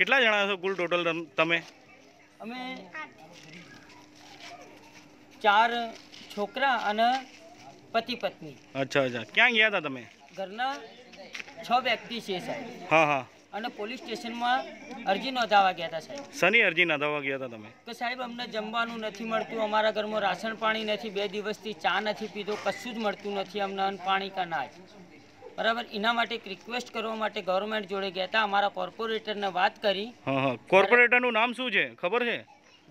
કેટલા જણા છો કુલ ટોટલ તમે અમે ચાર છોકરા અને પતિ પત્ની અચ્છા અચ્છા ક્યાં ગયા હતા તમે ઘરના છ વ્યક્તિ છે સાહેબ હા હા અને પોલીસ સ્ટેશનમાં અરજી નોંધાવા ગયા હતા સાહેબ શની અરજી નોંધાવા ગયા હતા તમે કે સાહેબ અમને જમવાનું નથી મળતું અમારા ઘરમાં રાશન પાણી નથી બે દિવસથી ચા નથી પીધો કશું જ મળતું નથી અમને અન્ન પાણી કે નાજ બરાબર એના માટે રિક્વેસ્ટ કરવા માટે ગવર્મેન્ટ જોડે ગયા હતા અમારા કોર્પોરેટરને વાત કરી કોર્પોરેટરનું નામ શું છે ખબર છે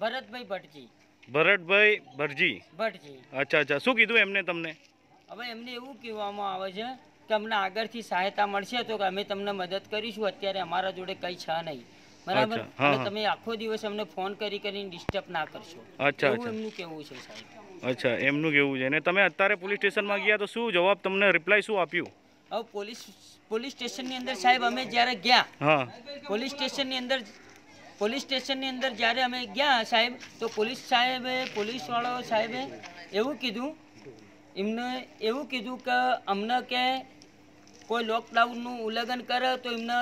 ભરતભાઈ ભટજી ભરતભાઈ ભટજી ભટજી અચ્છા અચ્છા શું કીધું એમને તમને હવે એમને એવું કહેવામાં આવે છે કે અમને આગળથી સહાયતા મળશે તો કે અમે તમને મદદ કરીશું અત્યારે અમારા જોડે કંઈ છે નહીં બરાબર તમે આખો દિવસ અમને ફોન કરી કરીને ડિસ્ટર્બ ના કરશો અચ્છા એમનું કેવું છે સાહેબ અચ્છા એમનું કેવું છે અને તમે અત્યારે પોલીસ સ્ટેશનમાં ગયા તો શું જવાબ તમને રિપ્લાય શું આપ્યું હવે પોલીસ પોલીસ સ્ટેશનની અંદર સાહેબ અમે જ્યારે ગયા પોલીસ સ્ટેશનની અંદર પોલીસ સ્ટેશનની અંદર જ્યારે અમે ગયા સાહેબ તો પોલીસ સાહેબે પોલીસવાળાઓ સાહેબે એવું કીધું એમને એવું કીધું કે અમને કે કોઈ લોકડાઉનનું ઉલ્લંઘન કરે તો એમને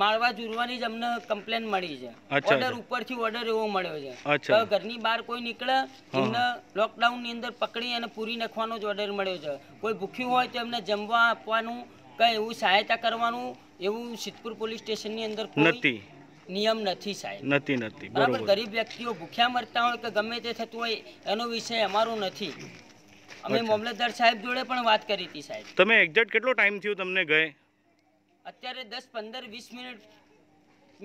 માળવા જુરવાની જ અમને કમ્પ્લેન મળી છે ઓર્ડર ઉપરથી ઓર્ડર એવો મળ્યો છે તો ઘરની બહાર કોઈ નીકળે એમને લોકડાઉન ની અંદર પકડી અને પૂરી નાખવાનો જ ઓર્ડર મળ્યો છે કોઈ ભૂખ્યું હોય તો એમને જમવા આપવાનું કઈ એવું સહાયતા કરવાનું એવું સિદ્ધપુર પોલીસ સ્ટેશન ની અંદર નથી નિયમ નથી સાહેબ નથી નથી બરાબર ગરીબ વ્યક્તિઓ ભૂખ્યા મરતા હોય કે ગમે તે થતું હોય એનો વિષય અમારો નથી અમે મામલતદાર સાહેબ જોડે પણ વાત કરી હતી સાહેબ તમે એક્ઝેક્ટ કેટલો ટાઈમ થયો તમને ગયે અત્યારે દસ પંદર વીસ મિનિટ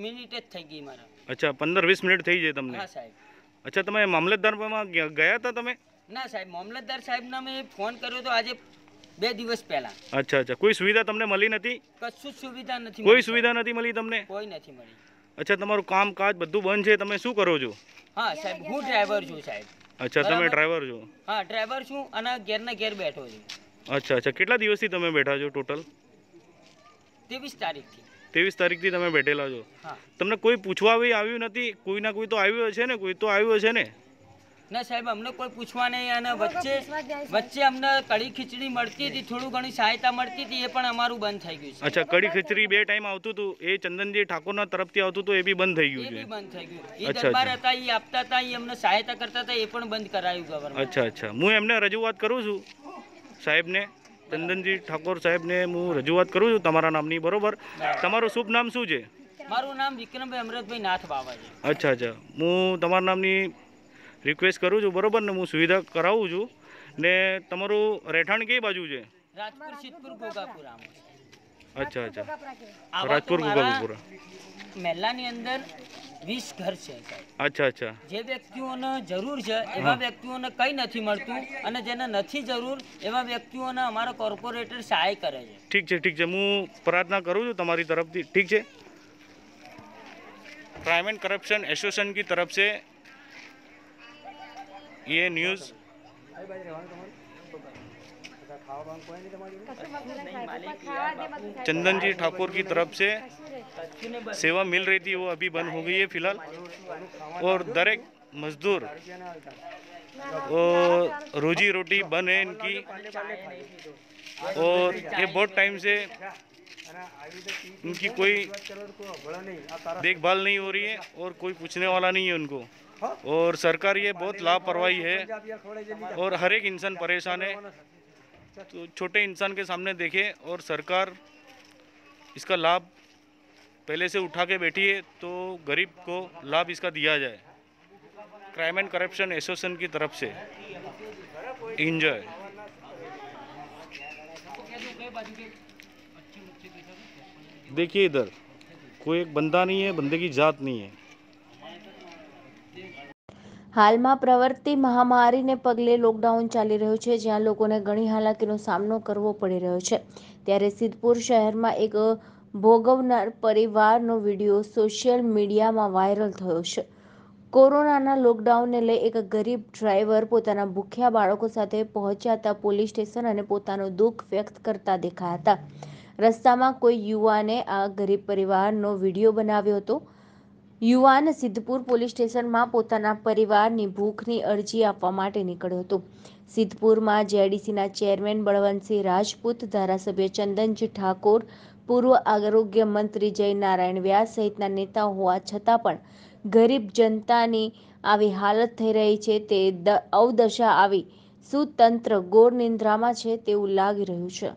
મિનિટ જ થઈ ગઈ મારા અચ્છા પંદર વીસ મિનિટ થઈ જાય તમને હા સાહેબ અચ્છા તમે મામલતદારમાં ગયા હતા તમે ના સાહેબ મામલતદાર સાહેબને મેં ફોન કર્યો તો આજે બે દિવસ પહેલા અચ્છા અચ્છા કોઈ સુવિધા તમને મળી નથી કશું સુવિધા નથી કોઈ સુવિધા નથી મળી તમને કોઈ નથી મળી અચ્છા તમારું કામકાજ બધું બંધ છે તમે શું કરો છો હા સાહેબ હું ડ્રાઈવર છું સાહેબ અચ્છા તમે ડ્રાઈવર છો હા ડ્રાઈવર છું અને ઘેરના ઘેર બેઠો છું અચ્છા અચ્છા કેટલા દિવસથી તમે બેઠા છો ટોટલ ત્રેવીસ તારીખથી ત્રેવીસ તારીખથી તમે બેઠેલા છો તમને કોઈ પૂછવા બી આવ્યું નથી કોઈ ના કોઈ તો આવ્યો છે ને કોઈ તો આવ્યો છે ને ના સાહેબ અમને કોઈ પૂછવા નહીં અને વચ્ચે વચ્ચે અમને કઢી ખીચડી મળતી હતી થોડું ઘણી સહાયતા મળતી હતી એ પણ અમારું બંધ થઈ ગયું છે અચ્છા કડી ખીચડી બે ટાઈમ આવતું હતું એ ચંદનજી ઠાકોરના તરફથી આવતું હતું એ બી બંધ થઈ ગયું છે એ બી બંધ થઈ ગયું એ દરબાર હતા એ આપતા હતા એ અમને સહાયતા કરતા હતા એ પણ બંધ કરાયું ગવર્મેન્ટ અચ્છા અચ્છા હું એમને રજૂઆત કરું છું સાહેબને ચંદનજી ઠાકોર સાહેબને હું રજૂઆત કરું છું તમારા નામની બરોબર તમારું શુભ નામ શું છે મારું નામ વિક્રમભાઈ અમૃતભાઈ નાથ બાવા અચ્છા અચ્છા હું તમારા નામની રિક્વેસ્ટ કરું છું બરોબર ને હું સુવિધા કરાવું છું ને તમારું રહેઠાણ કઈ બાજુ છે રાજપુર સિદ્ધપુર ગોગાપુરામાં અચ્છા અચ્છા રાજપુર ગોગાપુરા મહેલાની અંદર વીસ ઘર છે અચ્છા અચ્છા જે વ્યક્તિઓને જરૂર છે એવા વ્યક્તિઓને કંઈ નથી મળતું અને જેને નથી જરૂર એવા વ્યક્તિઓને અમારો કોર્પોરેટર સહાય કરે છે ઠીક છે ઠીક છે હું પ્રાર્થના કરું છું તમારી તરફથી ઠીક છે क्राइम एंड करप्शन एसोसिएशन की तरफ से ये न्यूज़ चंदन जी ठाकुर की तरफ से सेवा मिल रही थी वो अभी बंद हो गई है फिलहाल और दरक मजदूर और रोजी रोटी बन है इनकी और ये बहुत टाइम से उनकी कोई देखभाल नहीं हो रही है और कोई पूछने वाला नहीं है उनको और सरकार ये बहुत लापरवाही है और हर एक इंसान परेशान है तो छोटे इंसान के सामने देखे और सरकार इसका लाभ पहले से उठा के बैठी है तो गरीब को लाभ इसका दिया जाए क्राइम एंड करप्शन एसोसिएशन की तरफ से इंजॉय देखिए इधर कोई एक बंदा नहीं है बंदे की जात नहीं है હાલમાં પ્રવર્તી મહામારીને પગલે લોકડાઉન ચાલી રહ્યું છે જ્યાં લોકોને ઘણી હાલાકીનો સામનો કરવો પડી રહ્યો છે ત્યારે સિદ્ધપુર શહેરમાં એક ભોગવનાર પરિવારનો વિડીયો સોશિયલ મીડિયામાં વાયરલ થયો છે કોરોનાના લોકડાઉનને લઈ એક ગરીબ ડ્રાઈવર પોતાના ભૂખ્યા બાળકો સાથે પહોંચ્યા હતા પોલીસ સ્ટેશન અને પોતાનું દુઃખ વ્યક્ત કરતા દેખાયા હતા રસ્તામાં કોઈ યુવાને આ ગરીબ પરિવારનો વિડીયો બનાવ્યો હતો યુવાન સિદ્ધપુર પોલીસ સ્ટેશનમાં પોતાના પરિવારની ભૂખની અરજી આપવા માટે નીકળ્યો હતો સિદ્ધપુરમાં જેડીસીના ચેરમેન બળવંતસિંહ રાજપૂત ધારાસભ્ય ચંદનજી ઠાકોર પૂર્વ આરોગ્ય મંત્રી જય નારાયણ વ્યાસ સહિતના નેતા હોવા છતાં પણ ગરીબ જનતાની આવી હાલત થઈ રહી છે તે અવદશા આવી સુતંત્ર ગોર નિંદ્રામાં છે તેવું લાગી રહ્યું છે